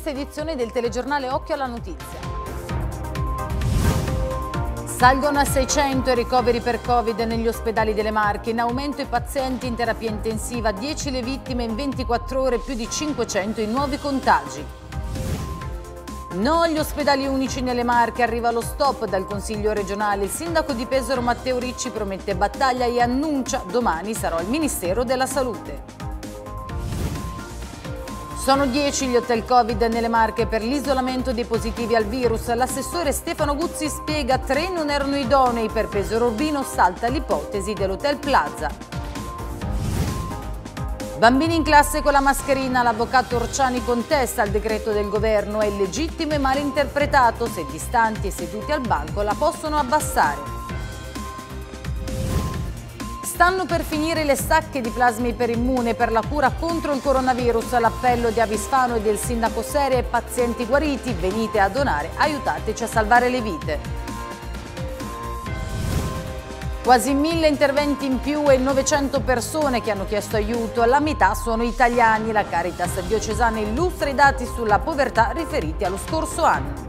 questa edizione del telegiornale Occhio alla Notizia. Salgono a 600 i ricoveri per Covid negli ospedali delle Marche, in aumento i pazienti in terapia intensiva, 10 le vittime in 24 ore, più di 500 i nuovi contagi. No agli ospedali unici nelle Marche, arriva lo stop dal Consiglio regionale. Il sindaco di Pesaro Matteo Ricci promette battaglia e annuncia domani sarò al Ministero della Salute. Sono 10 gli hotel Covid nelle Marche per l'isolamento dei positivi al virus. L'assessore Stefano Guzzi spiega tre non erano idonei. Per Pesaro Urbino salta l'ipotesi dell'Hotel Plaza. Bambini in classe con la mascherina, l'avvocato Orciani contesta il decreto del governo, è legittimo e malinterpretato, se distanti e seduti al banco la possono abbassare. Stanno per finire le sacche di plasma iperimmune per la cura contro il coronavirus. L'appello di Avisfano e del sindaco Serie, pazienti guariti, venite a donare, aiutateci a salvare le vite. Quasi mille interventi in più e 900 persone che hanno chiesto aiuto, la metà sono italiani. La Caritas diocesana illustra i dati sulla povertà riferiti allo scorso anno.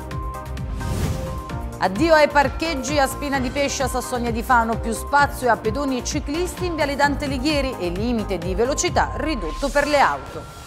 Addio ai parcheggi a Spina di Pesce a Sassonia di Fano, più spazio a pedoni e ciclisti in Viale Dante Alighieri e limite di velocità ridotto per le auto.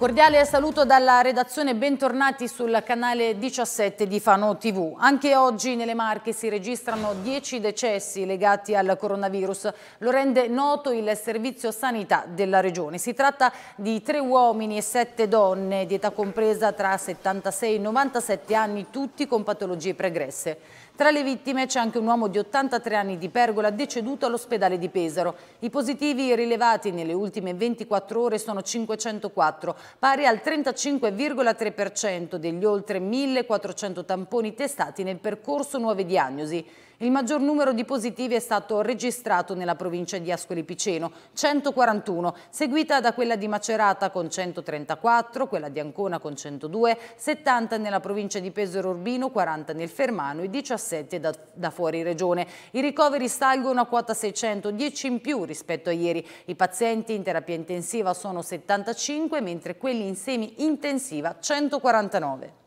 cordiale saluto dalla redazione, bentornati sul canale 17 di Fano TV. Anche oggi nelle Marche si registrano 10 decessi legati al coronavirus, lo rende noto il servizio sanità della regione. Si tratta di tre uomini e sette donne di età compresa tra 76 e 97 anni, tutti con patologie pregresse. Tra le vittime c'è anche un uomo di 83 anni di Pergola deceduto all'ospedale di Pesaro. I positivi rilevati nelle ultime 24 ore sono 504, pari al 35,3% degli oltre 1400 tamponi testati nel percorso nuove diagnosi. Il maggior numero di positivi è stato registrato nella provincia di Ascoli Piceno, 141, seguita da quella di Macerata con 134, quella di Ancona con 102, 70 nella provincia di Pesaro Urbino, 40 nel Fermano e 17 da, da fuori regione. I ricoveri salgono a quota 610 in più rispetto a ieri. I pazienti in terapia intensiva sono 75, mentre quelli in semi intensiva 149.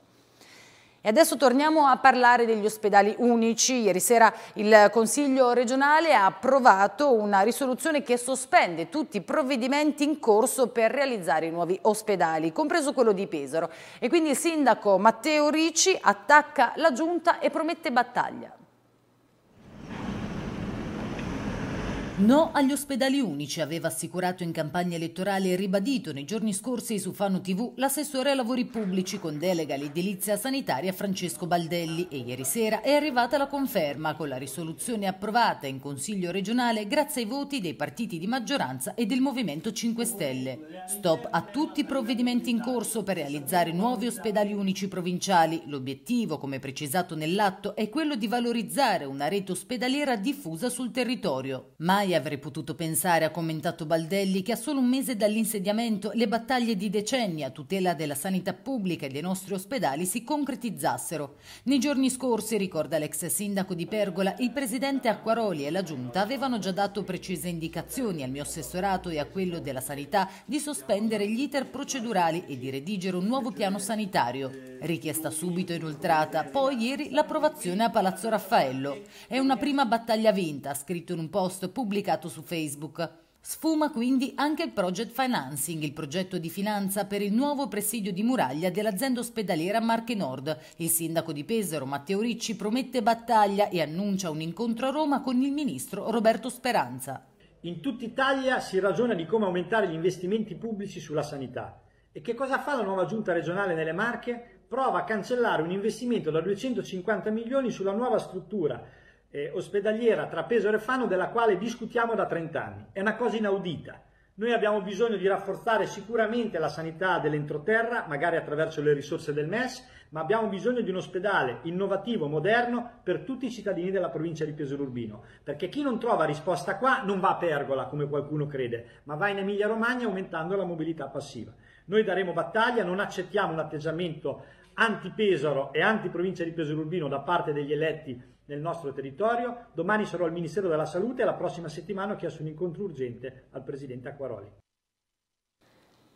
E adesso torniamo a parlare degli ospedali unici. Ieri sera il Consiglio regionale ha approvato una risoluzione che sospende tutti i provvedimenti in corso per realizzare i nuovi ospedali, compreso quello di Pesaro. E quindi il sindaco Matteo Ricci attacca la giunta e promette battaglia. No agli ospedali unici, aveva assicurato in campagna elettorale e ribadito nei giorni scorsi su Fano TV l'assessore ai lavori pubblici con delega all'edilizia sanitaria Francesco Baldelli e ieri sera è arrivata la conferma con la risoluzione approvata in Consiglio regionale grazie ai voti dei partiti di maggioranza e del Movimento 5 Stelle. Stop a tutti i provvedimenti in corso per realizzare nuovi ospedali unici provinciali. L'obiettivo, come precisato nell'atto, è quello di valorizzare una rete ospedaliera diffusa sul territorio. Mai mai avrei potuto pensare, ha commentato Baldelli, che a solo un mese dall'insediamento le battaglie di decenni a tutela della sanità pubblica e dei nostri ospedali si concretizzassero. Nei giorni scorsi, ricorda l'ex sindaco di Pergola, il presidente Acquaroli e la giunta avevano già dato precise indicazioni al mio assessorato e a quello della sanità di sospendere gli iter procedurali e di redigere un nuovo piano sanitario. Richiesta subito inoltrata, poi ieri l'approvazione a Palazzo Raffaello. È una prima battaglia vinta, ha scritto in un post pubblicato pubblicato su Facebook. Sfuma quindi anche il Project Financing, il progetto di finanza per il nuovo presidio di muraglia dell'azienda ospedaliera Marche Nord. Il sindaco di Pesaro Matteo Ricci promette battaglia e annuncia un incontro a Roma con il ministro Roberto Speranza. In tutta Italia si ragiona di come aumentare gli investimenti pubblici sulla sanità. E che cosa fa la nuova giunta regionale nelle Marche? Prova a cancellare un investimento da 250 milioni sulla nuova struttura eh, ospedaliera tra Pesaro e Fano della quale discutiamo da 30 anni. È una cosa inaudita. Noi abbiamo bisogno di rafforzare sicuramente la sanità dell'entroterra, magari attraverso le risorse del MES, ma abbiamo bisogno di un ospedale innovativo, moderno, per tutti i cittadini della provincia di Pesaro Urbino. Perché chi non trova risposta qua non va a pergola, come qualcuno crede, ma va in Emilia Romagna aumentando la mobilità passiva. Noi daremo battaglia, non accettiamo un atteggiamento anti-Pesaro e anti-provincia di Pesaro Urbino da parte degli eletti nel nostro territorio. Domani sarò al Ministero della Salute e la prossima settimana ho chiesto un incontro urgente al Presidente Acquaroli.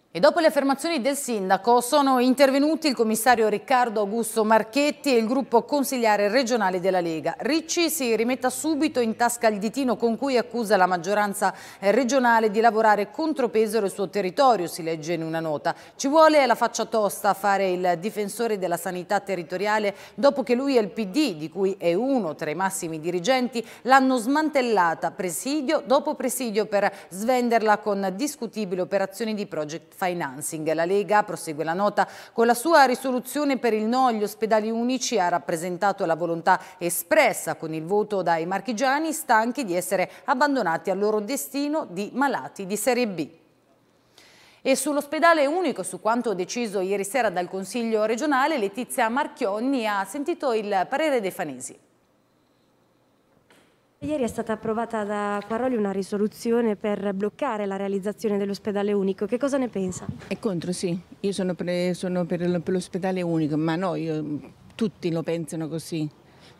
E dopo le affermazioni del sindaco sono intervenuti il commissario Riccardo Augusto Marchetti e il gruppo consigliare regionale della Lega. Ricci si rimetta subito in tasca il ditino con cui accusa la maggioranza regionale di lavorare contro Pesaro e suo territorio, si legge in una nota. Ci vuole la faccia tosta a fare il difensore della sanità territoriale dopo che lui e il PD, di cui è uno tra i massimi dirigenti, l'hanno smantellata presidio dopo presidio per svenderla con discutibili operazioni di project financing. La Lega, prosegue la nota, con la sua risoluzione per il no agli ospedali unici ha rappresentato la volontà espressa con il voto dai marchigiani stanchi di essere abbandonati al loro destino di malati di serie B. E sull'ospedale unico, su quanto deciso ieri sera dal Consiglio regionale, Letizia Marchionni ha sentito il parere dei fanesi. Ieri è stata approvata da Quaroli una risoluzione per bloccare la realizzazione dell'ospedale unico. Che cosa ne pensa? È contro, sì. Io sono, pre, sono per, l'ospedale unico, ma no, io, tutti lo pensano così.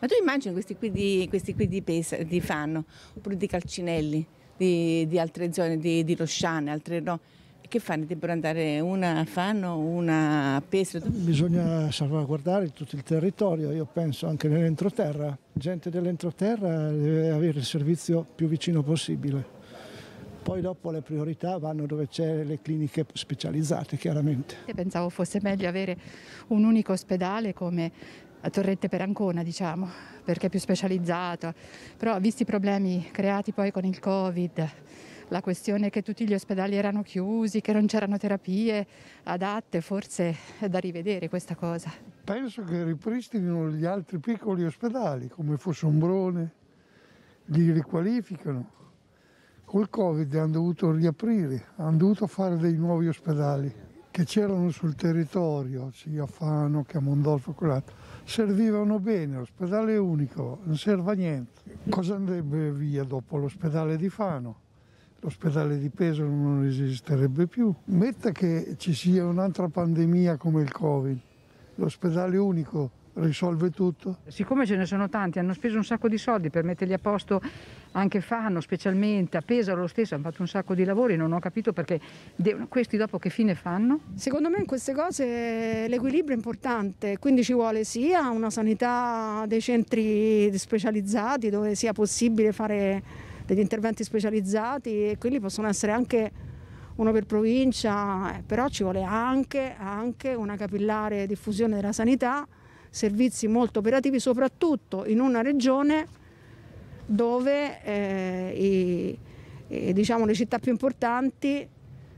Ma tu immagini questi qui di, questi qui di, Pesa, di Fanno, oppure di Calcinelli, di, di altre zone, di, di Rosciane, altre no. Che fanno? Devono andare una a Fano, una a Pesaro? Bisogna salvaguardare tutto il territorio, io penso anche nell'entroterra. Gente dell'entroterra deve avere il servizio più vicino possibile. Poi dopo le priorità vanno dove c'è le cliniche specializzate, chiaramente. Pensavo fosse meglio avere un unico ospedale come a Torrette per Ancona, diciamo, perché è più specializzato. Però visti i problemi creati poi con il Covid, la questione che tutti gli ospedali erano chiusi, che non c'erano terapie adatte, forse è da rivedere questa cosa. Penso che ripristinino gli altri piccoli ospedali come Fossombrone, li riqualificano. Col Covid hanno dovuto riaprire, hanno dovuto fare dei nuovi ospedali che c'erano sul territorio, sia a Fano Ciafano, Camondolfo, quell'altro, servivano bene, l'ospedale unico, non serve a niente. Cosa andrebbe via dopo l'ospedale di Fano? l'ospedale di peso non esisterebbe più. Metta che ci sia un'altra pandemia come il Covid, l'ospedale unico risolve tutto. Siccome ce ne sono tanti, hanno speso un sacco di soldi per metterli a posto anche Fano, specialmente a Pesaro lo stesso, hanno fatto un sacco di lavori, non ho capito perché questi dopo che fine fanno? Secondo me in queste cose l'equilibrio è importante, quindi ci vuole sia una sanità dei centri specializzati dove sia possibile fare degli interventi specializzati e quelli possono essere anche uno per provincia, eh, però ci vuole anche, anche una capillare diffusione della sanità, servizi molto operativi soprattutto in una regione dove eh, i, i, eh, diciamo, le città più importanti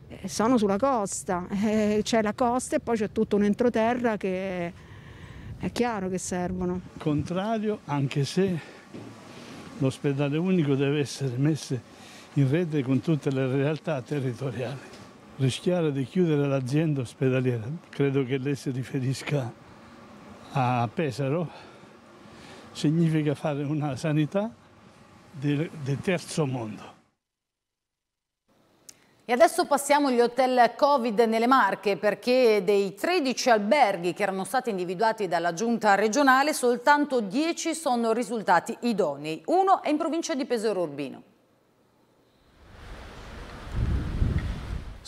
eh, sono sulla costa, c'è la costa e poi c'è tutto un entroterra che è chiaro che servono. Contrario, anche se L'ospedale unico deve essere messo in rete con tutte le realtà territoriali. Rischiare di chiudere l'azienda ospedaliera, credo che lei si riferisca a Pesaro, significa fare una sanità del, terzo mondo. E adesso passiamo agli hotel Covid nelle Marche perché dei 13 alberghi che erano stati individuati dalla giunta regionale soltanto 10 sono risultati idonei. Uno è in provincia di Pesaro Urbino.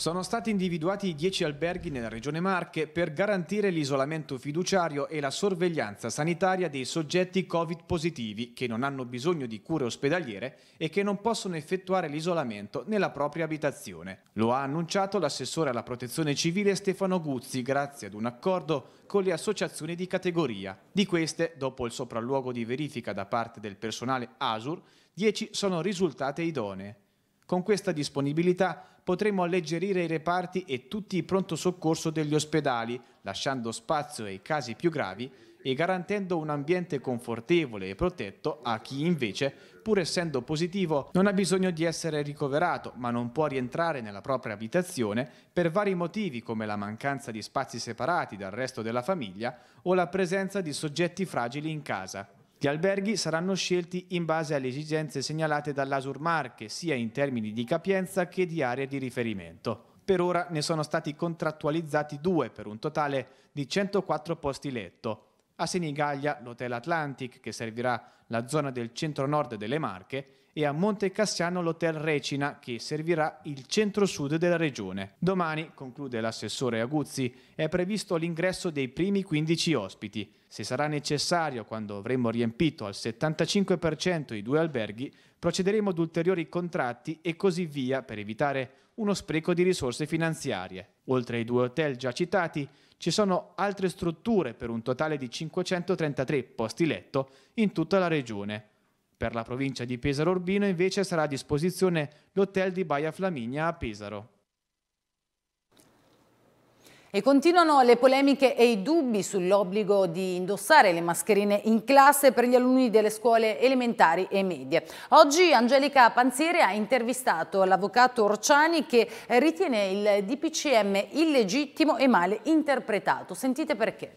Sono stati individuati 10 alberghi nella regione Marche per garantire l'isolamento fiduciario e la sorveglianza sanitaria dei soggetti Covid positivi che non hanno bisogno di cure ospedaliere e che non possono effettuare l'isolamento nella propria abitazione. Lo ha annunciato l'assessore alla protezione civile Stefano Guzzi grazie ad un accordo con le associazioni di categoria. Di queste, dopo il sopralluogo di verifica da parte del personale ASUR, 10 sono risultate idonee. Con questa disponibilità potremo alleggerire i reparti e tutti i pronto soccorso degli ospedali, lasciando spazio ai casi più gravi e garantendo un ambiente confortevole e protetto a chi invece, pur essendo positivo, non ha bisogno di essere ricoverato, ma non può rientrare nella propria abitazione per vari motivi come la mancanza di spazi separati dal resto della famiglia o la presenza di soggetti fragili in casa. Gli alberghi saranno scelti in base alle esigenze segnalate dall'Asur Marche, sia in termini di capienza che di area di riferimento. Per ora ne sono stati contrattualizzati due per un totale di 104 posti letto. A Senigallia l'Hotel Atlantic, che servirà la zona del centro-nord delle Marche, e a Monte Cassiano l'hotel Recina che servirà il centro-sud della regione. Domani, conclude l'assessore Aguzzi, è previsto l'ingresso dei primi 15 ospiti. Se sarà necessario, quando avremo riempito al 75% i due alberghi, procederemo ad ulteriori contratti e così via per evitare uno spreco di risorse finanziarie. Oltre ai due hotel già citati, ci sono altre strutture per un totale di 533 posti letto in tutta la regione. Per la provincia di Pesaro Urbino invece sarà a disposizione l'hotel di Baia Flaminia a Pesaro. E continuano le polemiche e i dubbi sull'obbligo di indossare le mascherine in classe per gli alunni delle scuole elementari e medie. Oggi Angelica Panziere ha intervistato l'avvocato Orciani che ritiene il DPCM illegittimo e male interpretato. Sentite perché.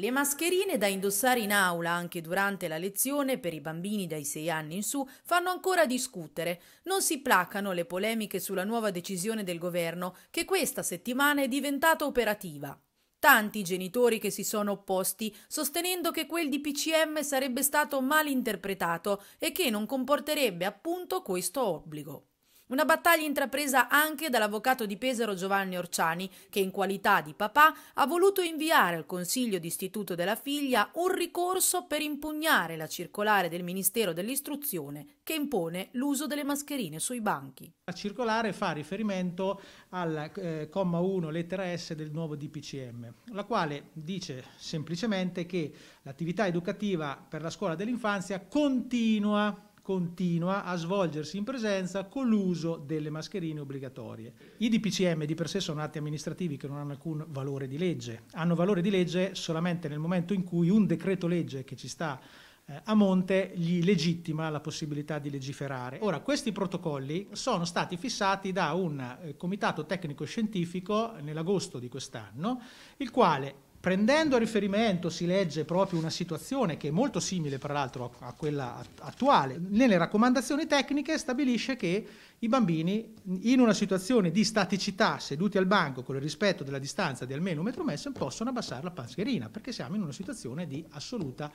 Le mascherine da indossare in aula anche durante la lezione per i bambini dai 6 anni in su fanno ancora discutere. Non si placano le polemiche sulla nuova decisione del governo che questa settimana è diventata operativa. Tanti genitori che si sono opposti, sostenendo che quel di PCM sarebbe stato mal interpretato e che non comporterebbe appunto questo obbligo. Una battaglia intrapresa anche dall'avvocato di Pesaro Giovanni Orciani, che in qualità di papà ha voluto inviare al Consiglio d'Istituto della figlia un ricorso per impugnare la circolare del Ministero dell'Istruzione che impone l'uso delle mascherine sui banchi. La circolare fa riferimento al eh, comma 1 lettera S del nuovo DPCM, la quale dice semplicemente che l'attività educativa per la scuola dell'infanzia continua continua a svolgersi in presenza con l'uso delle mascherine obbligatorie. I DPCM di per sé sono atti amministrativi che non hanno alcun valore di legge, hanno valore di legge solamente nel momento in cui un decreto legge che ci sta eh, a monte gli legittima la possibilità di legiferare. Ora, questi protocolli sono stati fissati da un eh, comitato tecnico-scientifico nell'agosto di quest'anno, il quale Prendendo a riferimento si legge proprio una situazione che è molto simile tra l'altro a quella attuale. Nelle raccomandazioni tecniche stabilisce che i bambini in una situazione di staticità, seduti al banco con il rispetto della distanza di almeno un metro messo, possono abbassare la pascherina perché siamo in una situazione di assoluta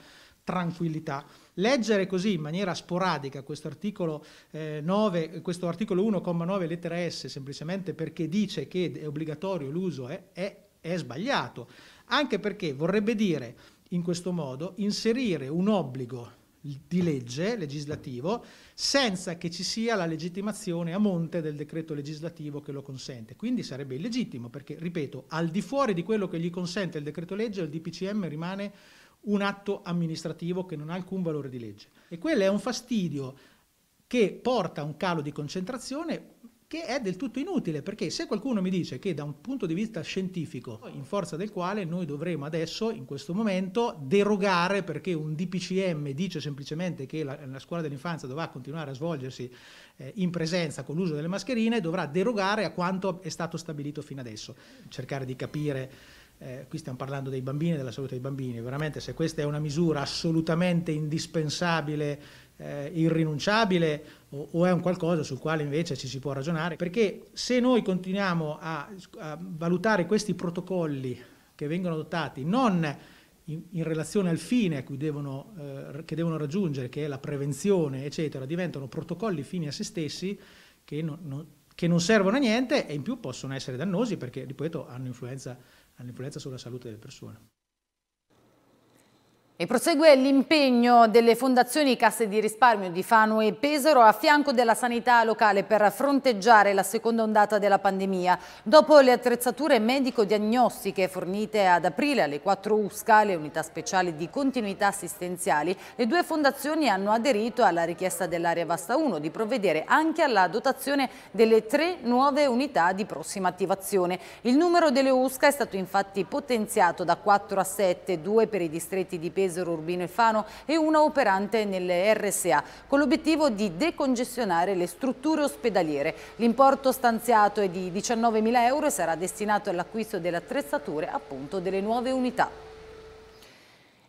tranquillità. Leggere così in maniera sporadica questo articolo, eh, 9, questo articolo 1,9 lettera S semplicemente perché dice che è obbligatorio l'uso è, è, è sbagliato anche perché vorrebbe dire in questo modo inserire un obbligo di legge legislativo senza che ci sia la legittimazione a monte del decreto legislativo che lo consente. Quindi sarebbe illegittimo perché, ripeto, al di fuori di quello che gli consente il decreto legge, il DPCM rimane un atto amministrativo che non ha alcun valore di legge. E quello è un fastidio che porta a un calo di concentrazione che è del tutto inutile, perché se qualcuno mi dice che da un punto di vista scientifico, in forza del quale noi dovremo adesso, in questo momento, derogare perché un DPCM dice semplicemente che la, la scuola dell'infanzia dovrà continuare a svolgersi eh, in presenza con l'uso delle mascherine, dovrà derogare a quanto è stato stabilito fino adesso. Cercare di capire... Eh, qui stiamo parlando dei bambini e della salute dei bambini, veramente se questa è una misura assolutamente indispensabile eh, irrinunciabile o, o, è un qualcosa sul quale invece ci si può ragionare, perché se noi continuiamo a, a valutare questi protocolli che vengono adottati non in, in relazione al fine devono, eh, che devono raggiungere, che è la prevenzione, eccetera, diventano protocolli fini a se stessi che non, non, che non servono a niente e in più possono essere dannosi perché, ripeto, hanno influenza, hanno influenza sulla salute delle persone. E prosegue l'impegno delle fondazioni Casse di risparmio di Fano e Pesaro a fianco della sanità locale per fronteggiare la seconda ondata della pandemia. Dopo le attrezzature medico-diagnostiche fornite ad aprile alle 4 USCA, le unità speciali di continuità assistenziali, le due fondazioni hanno aderito alla richiesta dell'area Vasta 1 di provvedere anche alla dotazione delle tre nuove unità di prossima attivazione. Il numero delle USCA è stato infatti potenziato da 4 a 7, 2 per i distretti di Pesaro Pesaro, Urbino e Fano e una operante nelle RSA, con l'obiettivo di decongestionare le strutture ospedaliere. L'importo stanziato è di 19.000 euro e sarà destinato all'acquisto delle attrezzature appunto delle nuove unità.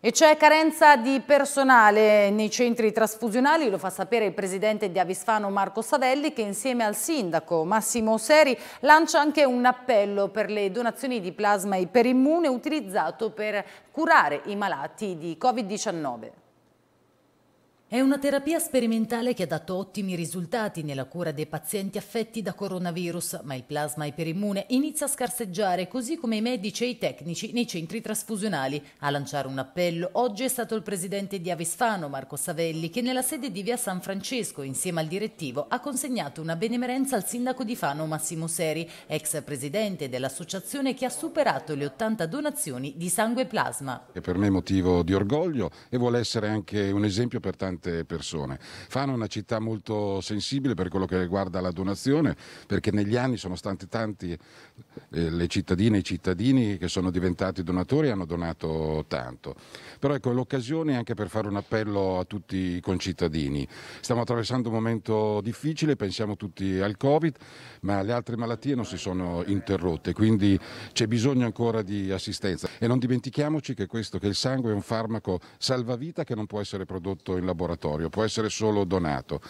E c'è carenza di personale nei centri trasfusionali, lo fa sapere il presidente di Avisfano Marco Savelli che insieme al sindaco Massimo Seri lancia anche un appello per le donazioni di plasma iperimmune utilizzato per curare i malati di Covid-19. È una terapia sperimentale che ha dato ottimi risultati nella cura dei pazienti affetti da coronavirus, ma il plasma iperimmune inizia a scarseggiare, così come i medici e i tecnici nei centri trasfusionali. A lanciare un appello oggi è stato il presidente di Avisfano, Marco Savelli, che nella sede di via San Francesco, insieme al direttivo, ha consegnato una benemerenza al sindaco di Fano, Massimo Seri, ex presidente dell'associazione che ha superato le 80 donazioni di sangue e plasma. È per me motivo di orgoglio e vuole essere anche un esempio per tanti tante persone. Fano è una città molto sensibile per quello che riguarda la donazione, perché negli anni sono stati tanti eh, le cittadine e i cittadini che sono diventati donatori e hanno donato tanto. Però ecco l'occasione anche per fare un appello a tutti i concittadini. Stiamo attraversando un momento difficile, pensiamo tutti al Covid, ma le altre malattie non si sono interrotte, quindi c'è bisogno ancora di assistenza. E non dimentichiamoci che questo, che il sangue è un farmaco salvavita che non può essere prodotto in laboratorio laboratorio, può essere solo donato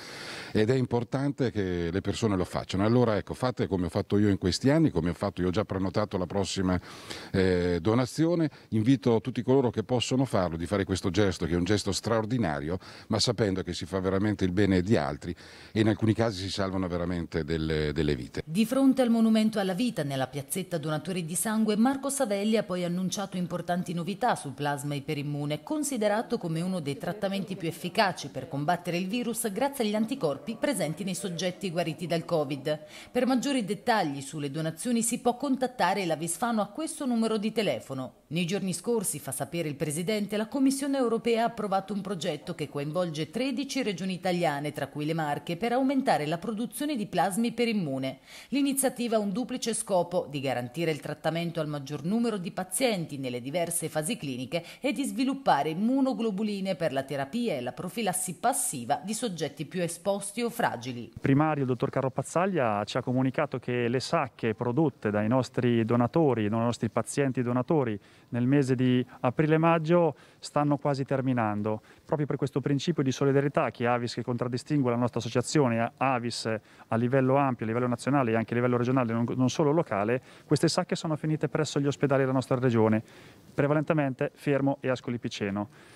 ed è importante che le persone lo facciano. Allora ecco, fate come ho fatto io in questi anni, come ho fatto io ho già prenotato la prossima eh, donazione, invito tutti coloro che possono farlo di fare questo gesto che è un gesto straordinario, ma sapendo che si fa veramente il bene di altri e in alcuni casi si salvano veramente delle, delle vite. Di fronte al monumento alla vita nella piazzetta Donatori di Sangue, Marco Savelli ha poi annunciato importanti novità sul plasma iperimmune, considerato come uno dei trattamenti più efficaci efficaci per combattere il virus grazie agli anticorpi presenti nei soggetti guariti dal Covid. Per maggiori dettagli sulle donazioni si può contattare la Visfano a questo numero di telefono. Nei giorni scorsi, fa sapere il Presidente, la Commissione europea ha approvato un progetto che coinvolge 13 regioni italiane, tra cui le Marche, per aumentare la produzione di plasmi per immune. L'iniziativa ha un duplice scopo di garantire il trattamento al maggior numero di pazienti nelle diverse fasi cliniche e di sviluppare immunoglobuline per la terapia e la professione profilassi passiva di soggetti più esposti o fragili. Primario, il dottor Carlo Pazzaglia ci ha comunicato che le sacche prodotte dai nostri donatori, dai nostri pazienti donatori nel mese di aprile-maggio stanno quasi terminando. Proprio per questo principio di solidarietà che Avis, che contraddistingue la nostra associazione, Avis a livello ampio, a livello nazionale e anche a livello regionale, non solo locale, queste sacche sono finite presso gli ospedali della nostra regione, prevalentemente Fermo e Ascoli Piceno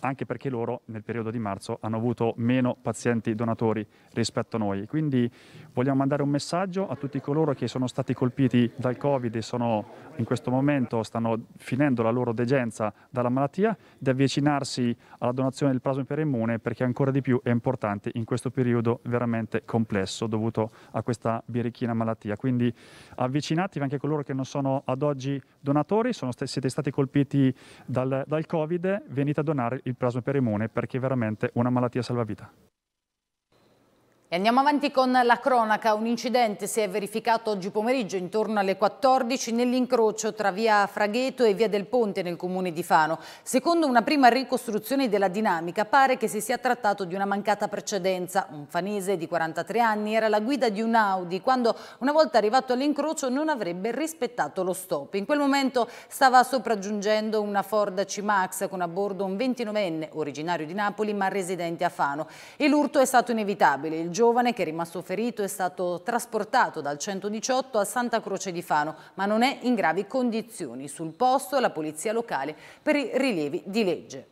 anche perché loro nel periodo di marzo hanno avuto meno pazienti donatori rispetto a noi. Quindi vogliamo mandare un messaggio a tutti coloro che sono stati colpiti dal Covid e sono in questo momento stanno finendo la loro degenza dalla malattia, di avvicinarsi alla donazione del plasma iperimmune perché ancora di più è importante in questo periodo veramente complesso dovuto a questa birichina malattia. Quindi avvicinatevi anche coloro che non sono ad oggi donatori, sono st siete stati colpiti dal, dal Covid, venite a donare il plasma per immune perché è veramente una malattia salvavita. E andiamo avanti con la cronaca. Un incidente si è verificato oggi pomeriggio intorno alle 14 nell'incrocio tra via Fragheto e via del Ponte nel comune di Fano. Secondo una prima ricostruzione della dinamica pare che si sia trattato di una mancata precedenza. Un fanese di 43 anni era la guida di un Audi quando una volta arrivato all'incrocio non avrebbe rispettato lo stop. In quel momento stava sopraggiungendo una Ford C-Max con a bordo un 29enne originario di Napoli ma residente a Fano e l'urto è stato inevitabile. Il giovane che è rimasto ferito è stato trasportato dal 118 a Santa Croce di Fano, ma non è in gravi condizioni. Sul posto la polizia locale per i rilievi di legge.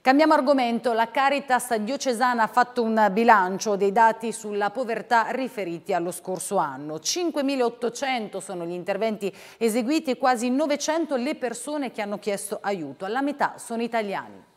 Cambiamo argomento, la Caritas diocesana ha fatto un bilancio dei dati sulla povertà riferiti allo scorso anno. 5.800 sono gli interventi eseguiti e quasi 900 le persone che hanno chiesto aiuto. Alla metà sono italiani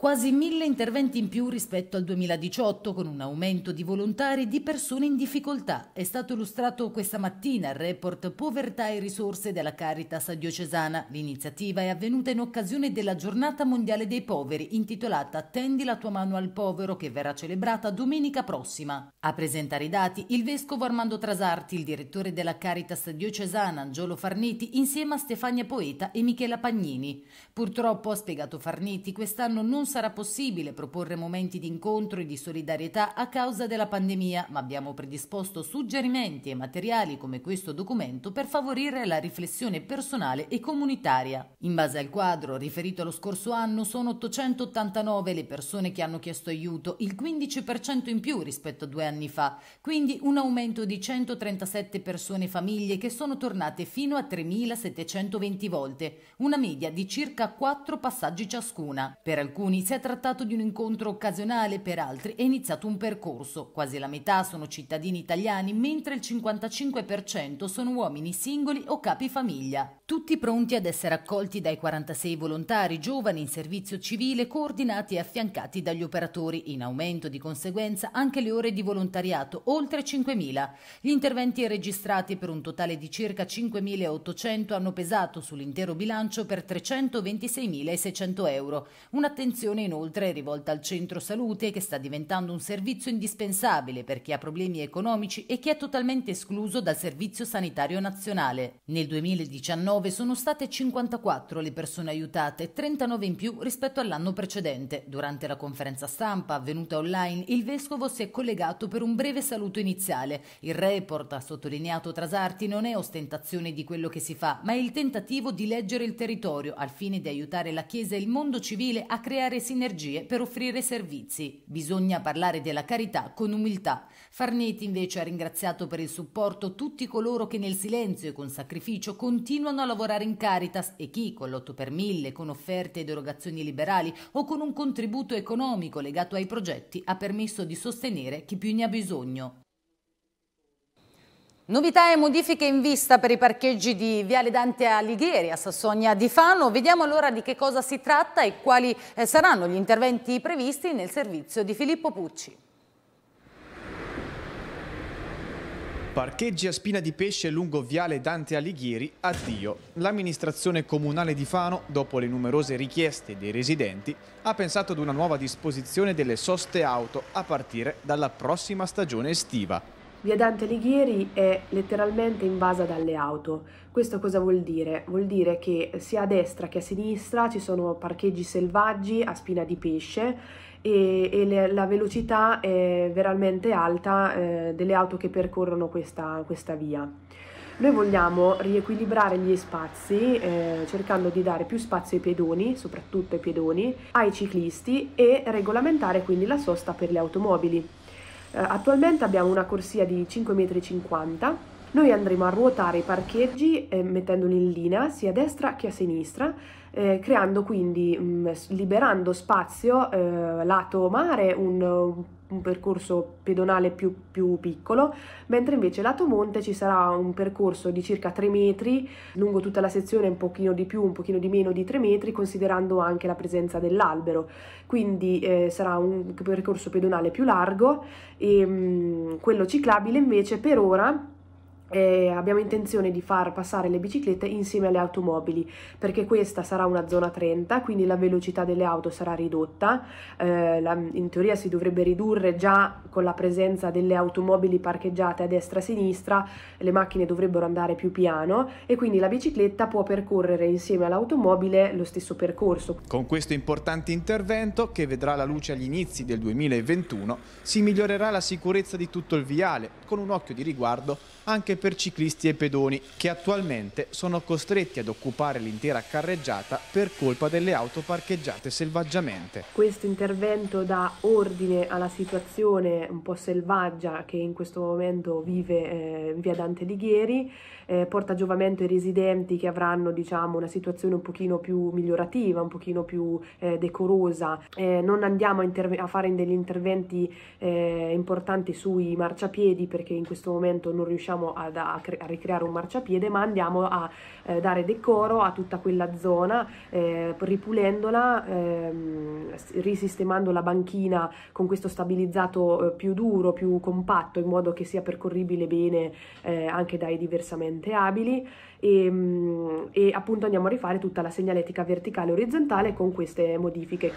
quasi mille interventi in più rispetto al 2018 con un aumento di volontari e di persone in difficoltà. È stato illustrato questa mattina il report Povertà e risorse della Caritas diocesana. L'iniziativa è avvenuta in occasione della Giornata Mondiale dei Poveri intitolata Tendi la tua mano al povero che verrà celebrata domenica prossima. A presentare i dati il vescovo Armando Trasarti, il direttore della Caritas diocesana Angiolo Farniti insieme a Stefania Poeta e Michela Pagnini. Purtroppo ha spiegato Farniti quest'anno non sarà possibile proporre momenti di incontro e di solidarietà a causa della pandemia, ma abbiamo predisposto suggerimenti e materiali come questo documento per favorire la riflessione personale e comunitaria. In base al quadro riferito allo scorso anno sono 889 le persone che hanno chiesto aiuto, il 15% in più rispetto a due anni fa, quindi un aumento di 137 persone e famiglie che sono tornate fino a 3.720 volte, una media di circa 4 passaggi ciascuna. Per alcuni si è trattato di un incontro occasionale, per altri è iniziato un percorso. Quasi la metà sono cittadini italiani, mentre il 55% sono uomini singoli o capi famiglia. Tutti pronti ad essere accolti dai 46 volontari giovani in servizio civile coordinati e affiancati dagli operatori, in aumento di conseguenza anche le ore di volontariato, oltre 5.000. Gli interventi registrati per un totale di circa 5.800 hanno pesato sull'intero bilancio per 326.600 euro. Un'attenzione attenzione inoltre è rivolta al centro salute che sta diventando un servizio indispensabile per chi ha problemi economici e chi è totalmente escluso dal servizio sanitario nazionale. Nel 2019 sono state 54 le persone aiutate, 39 in più rispetto all'anno precedente. Durante la conferenza stampa avvenuta online il vescovo si è collegato per un breve saluto iniziale. Il report, ha sottolineato Trasarti, non è ostentazione di quello che si fa, ma è il tentativo di leggere il territorio al fine di aiutare la Chiesa e il mondo civile a creare creare sinergie per offrire servizi. Bisogna parlare della carità con umiltà. Farnetti invece ha ringraziato per il supporto tutti coloro che nel silenzio e con sacrificio continuano a lavorare in Caritas e chi con l'8 per 1000, con offerte ed erogazioni liberali o con un contributo economico legato ai progetti ha permesso di sostenere chi più ne ha bisogno. Novità e modifiche in vista per i parcheggi di Viale Dante Alighieri a Sassonia di Fano. Vediamo allora di che cosa si tratta e quali eh, saranno gli interventi previsti nel servizio di Filippo Pucci. Parcheggi a spina di pesce lungo viale Dante Alighieri, addio. L'amministrazione comunale di Fano, dopo le numerose richieste dei residenti, ha pensato ad una nuova disposizione delle soste auto a partire dalla prossima stagione estiva. Via Dante Alighieri è letteralmente invasa dalle auto. Questo cosa vuol dire? Vuol dire che sia a destra che a sinistra ci sono parcheggi selvaggi a spina di pesce e, e le, la velocità è veramente alta eh, delle auto che percorrono questa, questa, via. Noi vogliamo riequilibrare gli spazi eh, cercando di dare più spazio ai pedoni, soprattutto ai pedoni, ai ciclisti e regolamentare quindi la sosta per le automobili. Eh, attualmente abbiamo una corsia di 5,50 m. Noi andremo a ruotare i parcheggi eh, mettendoli in linea sia a destra che a sinistra, eh, creando quindi, mh, mm, liberando spazio eh, lato mare, un, un percorso pedonale più, più, piccolo, mentre invece lato monte ci sarà un percorso di circa 3 metri lungo tutta la sezione, un pochino di più, un pochino di meno di 3 metri, considerando anche la presenza dell'albero. Quindi eh, sarà un percorso pedonale più largo e mh, mm, quello ciclabile invece per ora eh, abbiamo intenzione di far passare le biciclette insieme alle automobili perché questa sarà una zona 30 quindi la velocità delle auto sarà ridotta eh, la, in teoria si dovrebbe ridurre già con la presenza delle automobili parcheggiate a destra e a sinistra le macchine dovrebbero andare più piano e quindi la bicicletta può percorrere insieme all'automobile lo stesso percorso con questo importante intervento che vedrà la luce agli inizi del 2021 si migliorerà la sicurezza di tutto il viale con un occhio di riguardo anche per per ciclisti e pedoni che attualmente sono costretti ad occupare l'intera carreggiata per colpa delle auto parcheggiate selvaggiamente. Questo intervento dà ordine alla situazione un po' selvaggia che in questo momento vive eh, via Dante Alighieri, eh, porta giovamento ai residenti che avranno diciamo, una situazione un pochino più migliorativa, un pochino più eh, decorosa. Eh, non andiamo a, a fare degli interventi eh, importanti sui marciapiedi perché in questo momento non riusciamo a da a, a ricreare un marciapiede, ma andiamo a eh, dare decoro a tutta quella zona, eh, ripulendola, ehm, risistemando la banchina con questo stabilizzato eh, più duro, più compatto, in modo che sia percorribile bene eh, anche dai diversamente abili. E, ehm, e appunto andiamo a rifare tutta la segnaletica verticale e orizzontale con queste modifiche.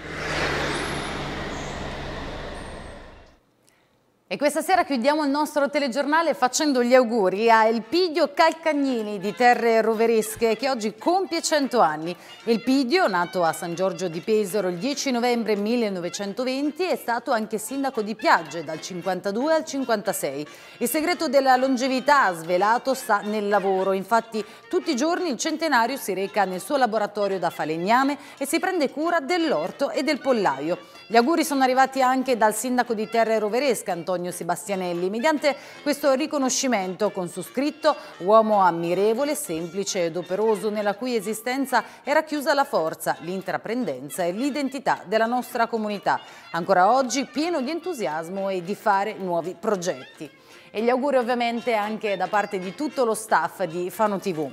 E questa sera chiudiamo il nostro telegiornale facendo gli auguri a Elpidio Calcagnini di Terre Roveresche che oggi compie 100 anni. Elpidio, nato a San Giorgio di Pesaro il 10 novembre 1920, è stato anche sindaco di Piagge dal 52 al 56. Il segreto della longevità svelato sta nel lavoro, infatti tutti i giorni il centenario si reca nel suo laboratorio da falegname e si prende cura dell'orto e del pollaio. Gli auguri sono arrivati anche dal sindaco di Terre Roveresca, Antonio Sebastianelli, mediante questo riconoscimento con su scritto «Uomo ammirevole, semplice ed operoso, nella cui esistenza era chiusa la forza, l'intraprendenza e l'identità della nostra comunità, ancora oggi pieno di entusiasmo e di fare nuovi progetti». E gli auguri ovviamente anche da parte di tutto lo staff di Fano TV.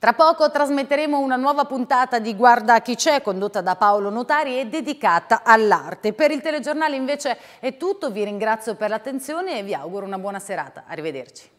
Tra poco trasmetteremo una nuova puntata di Guarda chi c'è, condotta da Paolo Notari e dedicata all'arte. Per il telegiornale invece è tutto, vi ringrazio per l'attenzione e vi auguro una buona serata. Arrivederci.